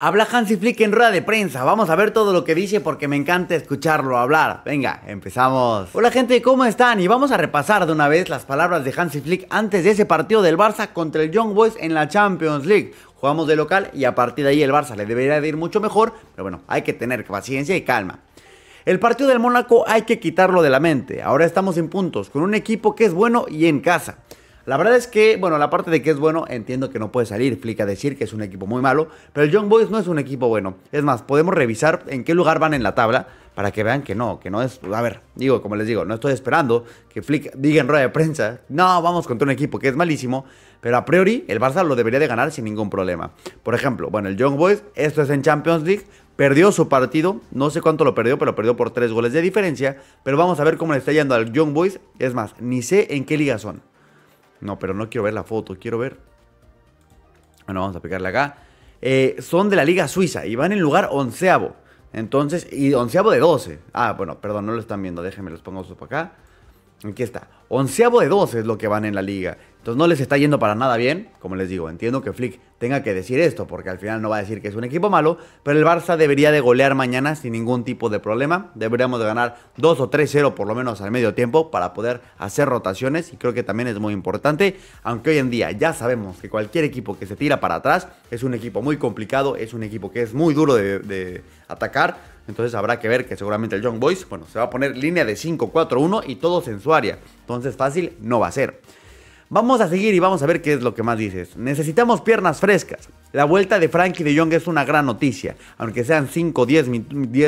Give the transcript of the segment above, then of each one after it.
Habla Hansi Flick en rueda de prensa. Vamos a ver todo lo que dice porque me encanta escucharlo hablar. Venga, empezamos. Hola gente, ¿cómo están? Y vamos a repasar de una vez las palabras de Hansi Flick antes de ese partido del Barça contra el Young Boys en la Champions League. Jugamos de local y a partir de ahí el Barça le debería de ir mucho mejor, pero bueno, hay que tener paciencia y calma. El partido del Mónaco hay que quitarlo de la mente. Ahora estamos en puntos con un equipo que es bueno y en casa. La verdad es que, bueno, la parte de que es bueno, entiendo que no puede salir Flick a decir que es un equipo muy malo, pero el Young Boys no es un equipo bueno. Es más, podemos revisar en qué lugar van en la tabla para que vean que no, que no es... A ver, digo, como les digo, no estoy esperando que Flick diga en rueda de prensa, no, vamos contra un equipo que es malísimo, pero a priori el Barça lo debería de ganar sin ningún problema. Por ejemplo, bueno, el Young Boys, esto es en Champions League, perdió su partido, no sé cuánto lo perdió, pero perdió por tres goles de diferencia, pero vamos a ver cómo le está yendo al Young Boys, es más, ni sé en qué liga son. No, pero no quiero ver la foto, quiero ver. Bueno, vamos a pegarle acá. Eh, son de la Liga Suiza y van en lugar onceavo. Entonces, y onceavo de 12. Ah, bueno, perdón, no lo están viendo. Déjenme los pongo para acá. Aquí está. Onceavo de 12 es lo que van en la liga. Entonces no les está yendo para nada bien. Como les digo, entiendo que Flick tenga que decir esto, porque al final no va a decir que es un equipo malo, pero el Barça debería de golear mañana sin ningún tipo de problema. Deberíamos de ganar 2 o 3-0 por lo menos al medio tiempo para poder hacer rotaciones y creo que también es muy importante, aunque hoy en día ya sabemos que cualquier equipo que se tira para atrás es un equipo muy complicado, es un equipo que es muy duro de, atacar. Entonces habrá que ver que seguramente el Young Boys, bueno, se va a poner línea de 5-4-1 y todos en su área. Entonces fácil no va a ser. Vamos a seguir y vamos a ver qué es lo que más dices. Necesitamos piernas frescas. La vuelta de Frankie de Jong es una gran noticia. Aunque sean 5 o 10,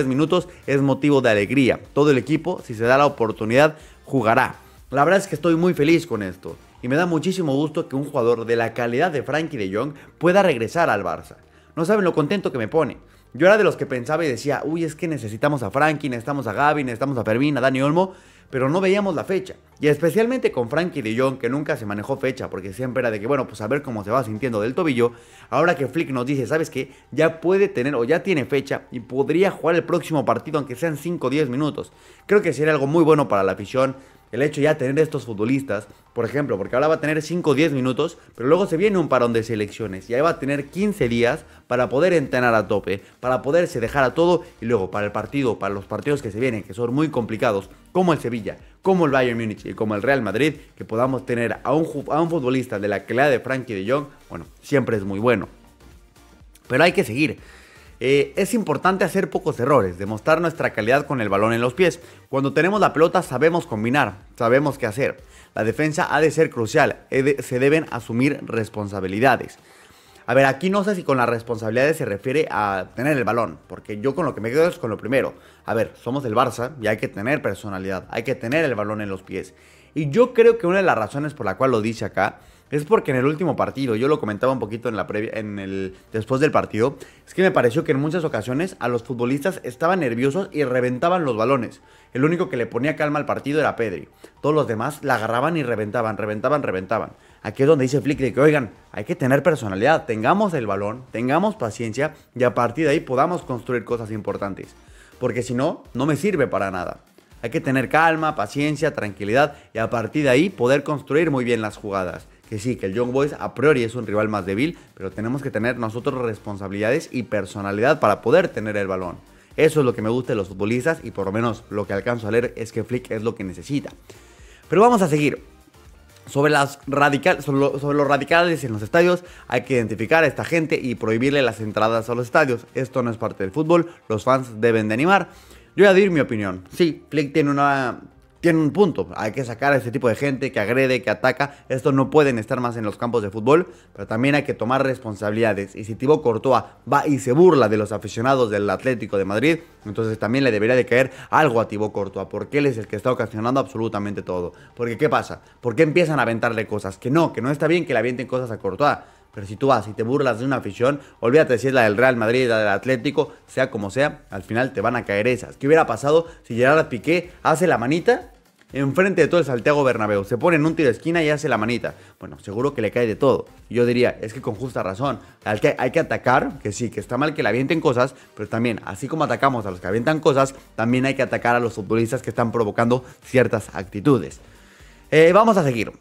minutos, es motivo de alegría. Todo el equipo, si se da la oportunidad, jugará. La verdad es que estoy muy feliz con esto. Y me da muchísimo gusto que un jugador de la calidad de Frankie de Jong pueda regresar al Barça. No saben lo contento que me pone. Yo era de los que pensaba y decía, uy, es que necesitamos a Frankie, necesitamos a Gavin necesitamos a Fermín, a Dani Olmo pero no veíamos la fecha. Y especialmente con Frankie de Jong, que nunca se manejó fecha, porque siempre era de que, bueno, pues a ver cómo se va sintiendo del tobillo. Ahora que Flick nos dice, ¿sabes qué? Ya puede tener o ya tiene fecha y podría jugar el próximo partido, aunque sean 5 o 10 minutos. Creo que sería algo muy bueno para la afición el hecho ya tener estos futbolistas, por ejemplo, porque ahora va a tener 5 o 10 minutos, pero luego se viene un parón de selecciones y ahí va a tener 15 días para poder entrenar a tope, para poderse dejar a todo y luego para el partido, para los partidos que se vienen, que son muy complicados, como el Sevilla, como el Bayern Múnich y como el Real Madrid, que podamos tener a un, futbolista de la clase de Frankie de Jong, bueno, siempre es muy bueno. Pero hay que seguir. Eh, es importante hacer pocos errores, demostrar nuestra calidad con el balón en los pies. Cuando tenemos la pelota sabemos combinar, sabemos qué hacer. La defensa ha de ser crucial, se deben asumir responsabilidades. A ver, aquí no sé si con las responsabilidades se refiere a tener el balón, porque yo con lo que me quedo es con lo primero. A ver, somos el Barça y hay que tener personalidad, hay que tener el balón en los pies. Y yo creo que una de las razones por la cual lo dice acá es porque en el último partido, yo lo comentaba un poquito en la previa, en el después del partido, es que me pareció que en muchas ocasiones a los futbolistas estaban nerviosos y reventaban los balones. El único que le ponía calma al partido era Pedri. Todos los demás la agarraban y reventaban, reventaban, reventaban. Aquí es donde dice Flick de que, oigan, hay que tener personalidad, tengamos el balón, tengamos paciencia y a partir de ahí podamos construir cosas importantes. Porque si no, no me sirve para nada. Hay que tener calma, paciencia, tranquilidad y a partir de ahí poder construir muy bien las jugadas que sí, que el Young Boys a priori es un rival más débil, pero tenemos que tener nosotros responsabilidades y personalidad para poder tener el balón. Eso es lo que me gusta de los futbolistas y por lo menos lo que alcanzo a leer es que Flick es lo que necesita. Pero vamos a seguir. Sobre, las sobre, los radicales en los estadios, hay que identificar a esta gente y prohibirle las entradas a los estadios. Esto no es parte del fútbol, los fans deben de animar. Yo voy a decir mi opinión. Sí, Flick tiene una tiene un punto. Hay que sacar a este tipo de gente que agrede, que ataca. Estos no pueden estar más en los campos de fútbol, pero también hay que tomar responsabilidades. Y si Thibaut Courtois va y se burla de los aficionados del Atlético de Madrid, entonces también le debería de caer algo a Thibaut Courtois, porque él es el que está ocasionando absolutamente todo. Porque ¿qué pasa? ¿Por qué empiezan a aventarle cosas? Que no, que no está bien que le avienten cosas a Courtois. Pero si tú vas y te burlas de una afición, olvídate si es la del Real Madrid, la del Atlético, sea como sea, al final te van a caer esas. ¿Qué hubiera pasado si Gerard Piqué hace la manita enfrente de todo el Santiago Bernabéu. Se pone en un tiro de esquina y hace la manita. Bueno, seguro que le cae de todo. Yo diría, es que con justa razón. que hay que atacar, que sí, que está mal que le avienten cosas, pero también, así como atacamos a los que avientan cosas, también hay que atacar a los futbolistas que están provocando ciertas actitudes. Eh, vamos a seguir.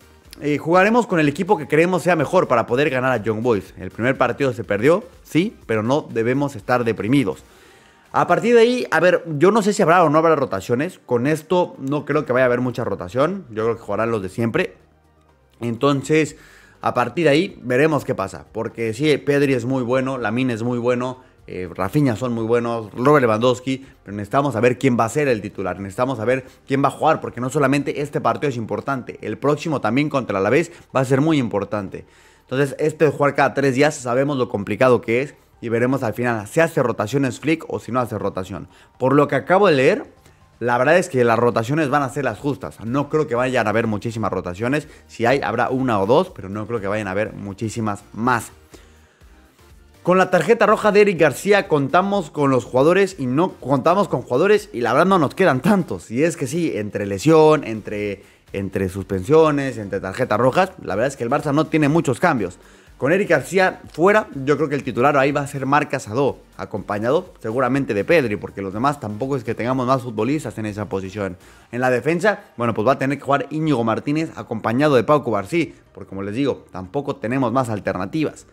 Eh, jugaremos con el equipo que creemos sea mejor para poder ganar a Young Boys. El primer partido se perdió, sí, pero no debemos estar deprimidos. A partir de ahí, a ver, yo no sé si habrá o no habrá rotaciones. Con esto no creo que vaya a haber mucha rotación. Yo creo que jugarán los de siempre. Entonces, a partir de ahí, veremos qué pasa. Porque sí, Pedri es muy bueno, Lamine es muy bueno, eh, Rafinha son muy buenos, Robert Lewandowski. Pero necesitamos saber quién va a ser el titular. Necesitamos saber quién va a jugar. Porque no solamente este partido es importante. El próximo también contra la vez va a ser muy importante. Entonces, este de jugar cada tres días, sabemos lo complicado que es y veremos al final si hace rotaciones Flick o si no hace rotación. Por lo que acabo de leer, la verdad es que las rotaciones van a ser las justas. No creo que vayan a haber muchísimas rotaciones. Si hay, habrá una o dos, pero no creo que vayan a haber muchísimas más. Con la tarjeta roja de Eric García contamos con los jugadores y no contamos con jugadores y la verdad no nos quedan tantos. Y es que sí, entre lesión, entre, entre suspensiones, entre tarjetas rojas, la verdad es que el Barça no tiene muchos cambios. Con Eric García fuera, yo creo que el titular ahí va a ser Marc Casado, acompañado seguramente de Pedri, porque los demás tampoco es que tengamos más futbolistas en esa posición. En la defensa, bueno, pues va a tener que jugar Íñigo Martínez acompañado de Pau Barcí, porque como les digo, tampoco tenemos más alternativas.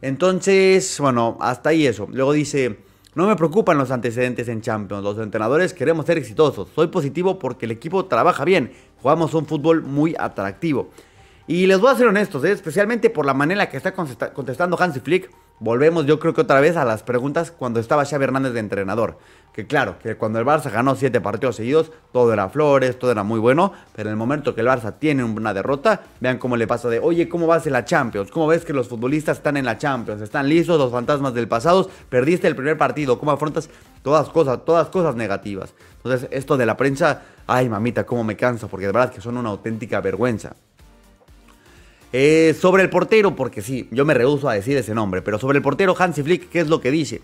Entonces, bueno, hasta ahí eso. Luego dice, no me preocupan los antecedentes en Champions, los entrenadores queremos ser exitosos, soy positivo porque el equipo trabaja bien, jugamos un fútbol muy atractivo. Y les voy a ser honestos, ¿eh? especialmente por la manera que está contestando Hansi Flick. Volvemos yo creo que otra vez a las preguntas cuando estaba Xavi Hernández de entrenador. Que claro, que cuando el Barça ganó 7 partidos seguidos, todo era flores, todo era muy bueno. Pero en el momento que el Barça tiene una derrota, vean cómo le pasa de, oye, ¿cómo vas en la Champions? ¿Cómo ves que los futbolistas están en la Champions? ¿Están listos los fantasmas del pasado? ¿Perdiste el primer partido? ¿Cómo afrontas todas cosas, todas cosas negativas? Entonces esto de la prensa, ay mamita, cómo me cansa, porque de verdad que son una auténtica vergüenza. Eh, sobre el portero, porque sí, yo me rehuso a decir ese nombre, pero sobre el portero Hansi Flick, ¿qué es lo que dice?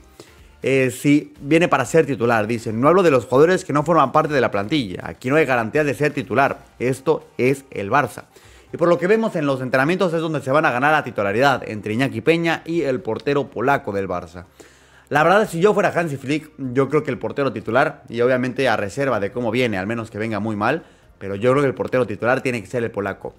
Eh, si viene para ser titular, dice, no hablo de los jugadores que no forman parte de la plantilla, aquí no hay garantía de ser titular, esto es el Barça. Y por lo que vemos en los entrenamientos es donde se van a ganar la titularidad entre Iñaki Peña y el portero polaco del Barça. La verdad, si yo fuera Hansi Flick, yo creo que el portero titular, y obviamente a reserva de cómo viene, al menos que venga muy mal, pero yo creo que el portero titular tiene que ser el polaco.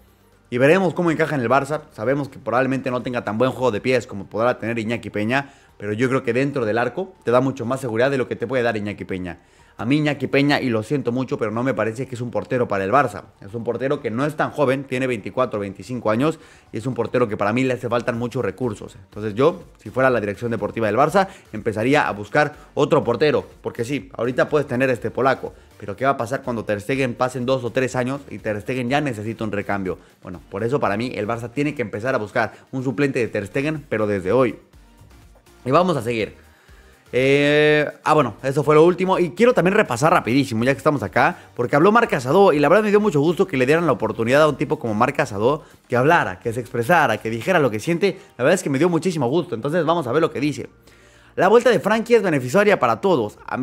Y veremos cómo encaja en el Barça. Sabemos que probablemente no tenga tan buen juego de pies como podrá tener Iñaki Peña, pero yo creo que dentro del arco te da mucho más seguridad de lo que te puede dar Iñaki Peña. A mí Iñaki Peña, y lo siento mucho, pero no me parece que es un portero para el Barça. Es un portero que no es tan joven, tiene 24, 25 años, y es un portero que para mí le hace faltan muchos recursos. Entonces yo, si fuera la dirección deportiva del Barça, empezaría a buscar otro portero. Porque sí, ahorita puedes tener este polaco, pero ¿qué va a pasar cuando Ter Stegen pasen dos o tres años y Ter Stegen ya necesita un recambio? Bueno, por eso para mí el Barça tiene que empezar a buscar un suplente de Ter Stegen, pero desde hoy. Y vamos a seguir. Eh, ah, bueno, eso fue lo último. Y quiero también repasar rapidísimo, ya que estamos acá, porque habló Marc Casado y la verdad me dio mucho gusto que le dieran la oportunidad a un tipo como Marc Casado que hablara, que se expresara, que dijera lo que siente. La verdad es que me dio muchísimo gusto. Entonces vamos a ver lo que dice. La vuelta de Frankie es beneficiaria para todos. A,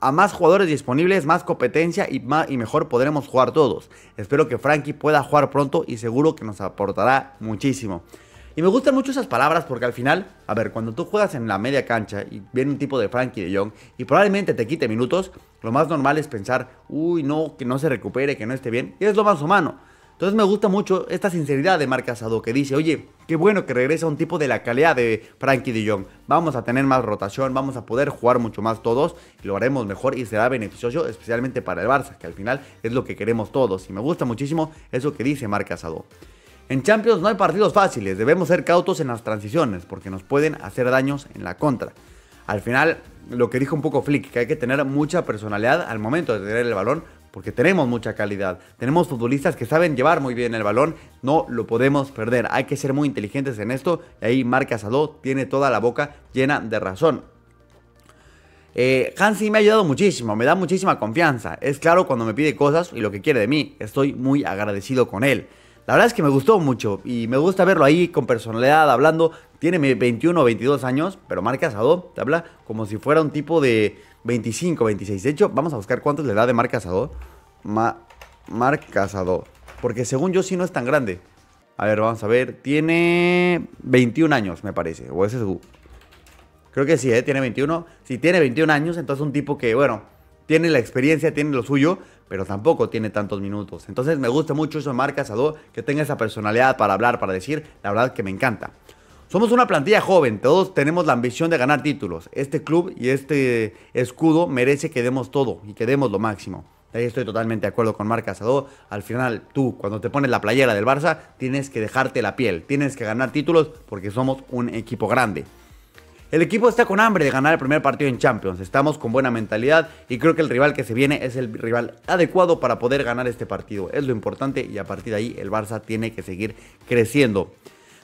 a más jugadores disponibles, más competencia y, más, y mejor podremos jugar todos. Espero que Frankie pueda jugar pronto y seguro que nos aportará muchísimo. Y me gustan mucho esas palabras porque al final, a ver, cuando tú juegas en la media cancha y viene un tipo de Frankie de Jong y probablemente te quite minutos, lo más normal es pensar, uy, no, que no se recupere, que no esté bien. Y es lo más humano. Entonces me gusta mucho esta sinceridad de Marc Casado que dice, oye, qué bueno que regresa un tipo de la calidad de Frankie de Jong. Vamos a tener más rotación, vamos a poder jugar mucho más todos, y lo haremos mejor y será beneficioso especialmente para el Barça, que al final es lo que queremos todos. Y me gusta muchísimo eso que dice Marc Casado. En Champions no hay partidos fáciles, debemos ser cautos en las transiciones porque nos pueden hacer daños en la contra. Al final, lo que dijo un poco Flick, que hay que tener mucha personalidad al momento de tener el balón porque tenemos mucha calidad, tenemos futbolistas que saben llevar muy bien el balón, no lo podemos perder, hay que ser muy inteligentes en esto y ahí Marc Asadó tiene toda la boca llena de razón. Eh, Hansi me ha ayudado muchísimo, me da muchísima confianza, es claro cuando me pide cosas y lo que quiere de mí, estoy muy agradecido con él. La verdad es que me gustó mucho y me gusta verlo ahí con personalidad, hablando. Tiene 21 o 22 años, pero Marc Asado te habla como si fuera un tipo de 25, 26. De hecho, vamos a buscar cuántos le da de Marc Casado. Ma Marc Casado. Porque según yo sí no es tan grande. A ver, vamos a ver. Tiene 21 años, me parece. O ese es Creo que sí, ¿eh? Tiene 21. Si tiene 21 años, entonces un tipo que, bueno, tiene la experiencia, tiene lo suyo pero tampoco tiene tantos minutos. Entonces me gusta mucho eso de Marc que tenga esa personalidad para hablar, para decir, la verdad que me encanta. Somos una plantilla joven, todos tenemos la ambición de ganar títulos. Este club y este escudo merece que demos todo y que demos lo máximo. De ahí estoy totalmente de acuerdo con Marc Al final, tú, cuando te pones la playera del Barça, tienes que dejarte la piel, tienes que ganar títulos porque somos un equipo grande. El equipo está con hambre de ganar el primer partido en Champions, estamos con buena mentalidad y creo que el rival que se viene es el rival adecuado para poder ganar este partido. Es lo importante y a partir de ahí el Barça tiene que seguir creciendo.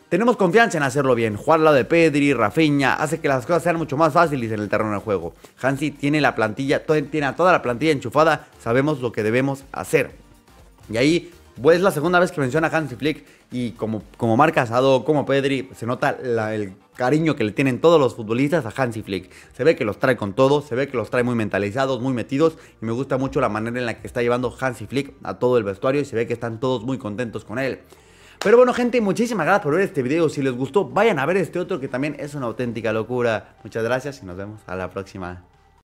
Tenemos confianza en hacerlo bien. Jugar al lado de Pedri, Rafinha, hace que las cosas sean mucho más fáciles en el terreno de juego. Hansi tiene la plantilla, tiene a toda la plantilla enchufada, sabemos lo que debemos hacer. Y ahí pues es la segunda vez que menciona a Hansi Flick y como, como Sado, como Pedri, se nota el cariño que le tienen todos los futbolistas a Hansi Flick. Se ve que los trae con todo, se ve que los trae muy mentalizados, muy metidos y me gusta mucho la manera en la que está llevando Hansi Flick a todo el vestuario y se ve que están todos muy contentos con él. Pero bueno gente, muchísimas gracias por ver este video, si les gustó vayan a ver este otro que también es una auténtica locura. Muchas gracias y nos vemos a la próxima.